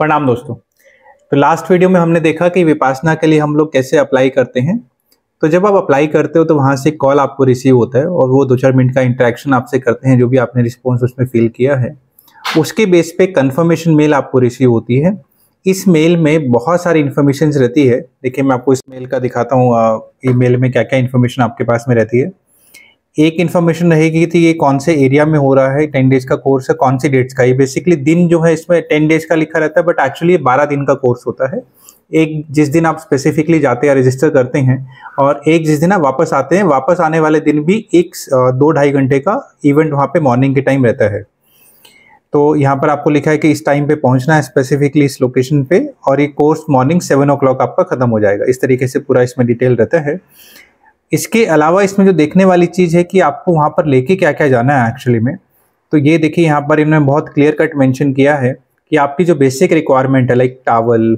प्रणाम दोस्तों तो लास्ट वीडियो में हमने देखा कि विपासना के लिए हम लोग कैसे अप्लाई करते हैं तो जब आप अप्लाई करते हो तो वहाँ से कॉल आपको रिसीव होता है और वो दो चार मिनट का इंटरेक्शन आपसे करते हैं जो भी आपने रिस्पॉन्स उसमें फिल किया है उसके बेस पे कन्फर्मेशन मेल आपको रिसीव होती है इस मेल में बहुत सारी इन्फॉर्मेशन रहती है देखिए मैं आपको इस मेल का दिखाता हूँ ई मेल में क्या क्या इन्फॉर्मेशन आपके पास में रहती है एक इन्फॉर्मेशन रहेगी कि ये कौन से एरिया में हो रहा है टेन डेज का कोर्स है कौन सी डेट्स का ये बेसिकली दिन जो है इसमें टेन डेज का लिखा रहता है बट एक्चुअली ये बारह दिन का कोर्स होता है एक जिस दिन आप स्पेसिफिकली जाते हैं रजिस्टर करते हैं और एक जिस दिन आप वापस आते हैं वापस आने वाले दिन भी एक दो ढाई घंटे का इवेंट वहाँ पे मॉर्निंग के टाइम रहता है तो यहाँ पर आपको लिखा है कि इस टाइम पे पहुँचना है स्पेसिफिकली इस लोकेशन पे और ये कोर्स मॉर्निंग सेवन ओ आपका ख़त्म हो जाएगा इस तरीके से पूरा इसमें डिटेल रहता है इसके अलावा इसमें जो देखने वाली चीज़ है कि आपको वहाँ पर लेके क्या क्या जाना है एक्चुअली में तो ये देखिए यहाँ पर इन्होंने बहुत क्लियर कट मेंशन किया है कि आपकी जो बेसिक रिक्वायरमेंट है like towel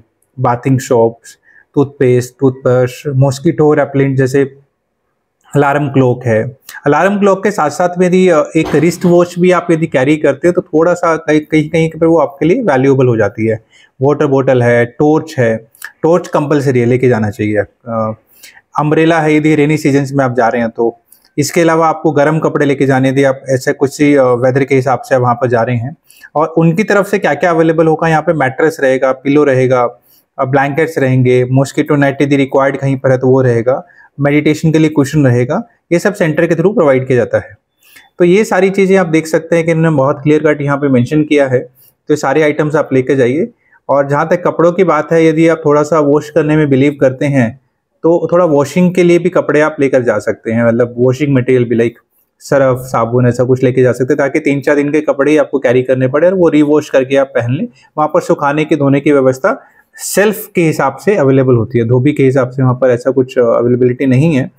bathing soaps toothpaste toothbrush mosquito repellent जैसे अलार्म क्लॉक है अलार्म क्लॉक के साथ साथ में यदि एक रिस्ट वॉच भी आप यदि कैरी करते हो तो थोड़ा सा कहीं कहीं कहीं पर वो आपके लिए वैल्यूएबल हो जाती है वाटर बॉटल है टॉर्च है टॉर्च कंपलसरी है लेके जाना चाहिए अम्ब्रेला है यदि रेनी सीजन में आप जा रहे हैं तो इसके अलावा आपको गर्म कपड़े लेके जाने दिए आप ऐसे कुछ ही वेदर के हिसाब से वहाँ पर जा रहे हैं और उनकी तरफ से क्या क्या अवेलेबल होगा यहाँ पे मैट्रेस रहेगा पिलो रहेगा ब्लैंकेट्स रहेंगे मॉस्किटो नेट यदि रिक्वायर्ड कहीं पर है तो वो रहेगा मेडिटेशन के लिए क्वेश्चन रहेगा ये सब सेंटर के थ्रू प्रोवाइड किया जाता है तो ये सारी चीज़ें आप देख सकते हैं कि इन्होंने बहुत क्लियर कट यहाँ पे मेंशन किया है तो सारे आइटम्स आप लेके जाइए और जहाँ तक कपड़ों की बात है यदि आप थोड़ा सा वॉश करने में बिलीव करते हैं तो थोड़ा वॉशिंग के लिए भी कपड़े आप लेकर जा सकते हैं मतलब वॉशिंग मटेरियल भी लाइक सरफ साबुन ऐसा कुछ लेके जा सकते हैं ताकि तीन चार दिन के कपड़े ही आपको कैरी करने पड़े और वो रीवॉश करके आप पहन लें वहाँ पर सुखाने के धोने की व्यवस्था सेल्फ के हिसाब से अवेलेबल होती है धोबी के हिसाब से वहाँ पर ऐसा कुछ अवेलेबिलिटी नहीं है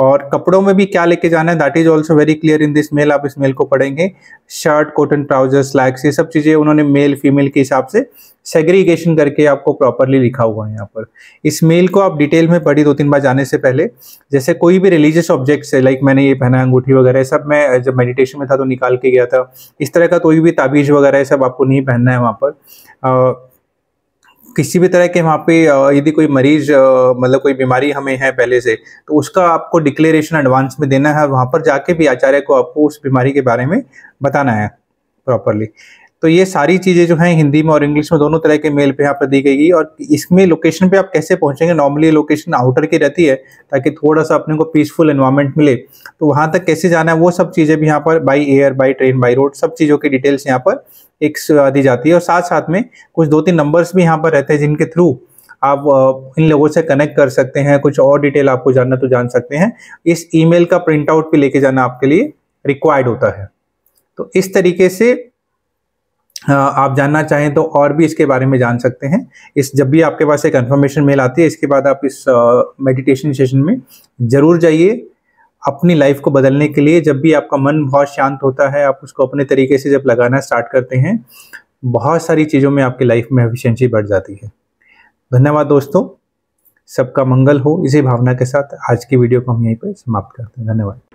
और कपड़ों में भी क्या लेके जाना है that is also very clear in this mail आप इस मेल को पढ़ेंगे शर्ट कॉटन ट्राउजर स्लैक्स ये सब चीज़ें उन्होंने मेल फीमेल के हिसाब से सेग्रीगेशन करके आपको प्रॉपरली लिखा हुआ है यहाँ पर इस मेल को आप डिटेल में पढ़ी दो तीन बार जाने से पहले जैसे कोई भी रिलीजियस ऑब्जेक्ट्स है लाइक मैंने ये पहना अंगूठी वगैरह सब मैं जब मेडिटेशन में था तो निकाल के गया था इस तरह का कोई भी ताबीज वगैरह सब आपको नहीं पहनना है वहाँ पर किसी भी तरह के वहाँ पे यदि कोई मरीज मतलब कोई बीमारी हमें है पहले से तो उसका आपको डिक्लेरेशन एडवांस में देना है वहाँ पर जाके भी आचार्य को आपको उस बीमारी के बारे में बताना है प्रॉपरली तो ये सारी चीज़ें जो हैं हिंदी में और इंग्लिश में दोनों तरह के मेल पे यहाँ पर दी गई और इसमें लोकेशन पे आप कैसे पहुँचेंगे नॉर्मली लोकेशन आउटर की रहती है ताकि थोड़ा सा अपने को पीसफुल इन्वायरमेंट मिले तो वहाँ तक कैसे जाना है वो सब चीज़ें भी यहाँ पर by air by train by road सब चीज़ों की डिटेल्स यहाँ पर एक दी जाती है और साथ साथ में कुछ दो तीन नंबर्स भी यहाँ पर रहते हैं जिनके थ्रू आप इन लोगों से कनेक्ट कर सकते हैं कुछ और डिटेल आपको जानना तो जान सकते हैं इस ईमेल का प्रिंट आउट भी लेके जाना आपके लिए रिक्वायर्ड होता है तो इस तरीके से आप जानना चाहें तो और भी इसके बारे में जान सकते हैं इस जब भी आपके पास एक कन्फर्मेशन मेल आती है इसके बाद आप इस मेडिटेशन सेशन में ज़रूर जाइए अपनी लाइफ को बदलने के लिए जब भी आपका मन बहुत शांत होता है आप उसको अपने तरीके से जब लगाना स्टार्ट करते हैं बहुत सारी चीज़ों में आपकी लाइफ में एफिशिएंसी बढ़ जाती है धन्यवाद दोस्तों सबका मंगल हो इसी भावना के साथ आज की वीडियो को हम यहीं पर समाप्त करते हैं धन्यवाद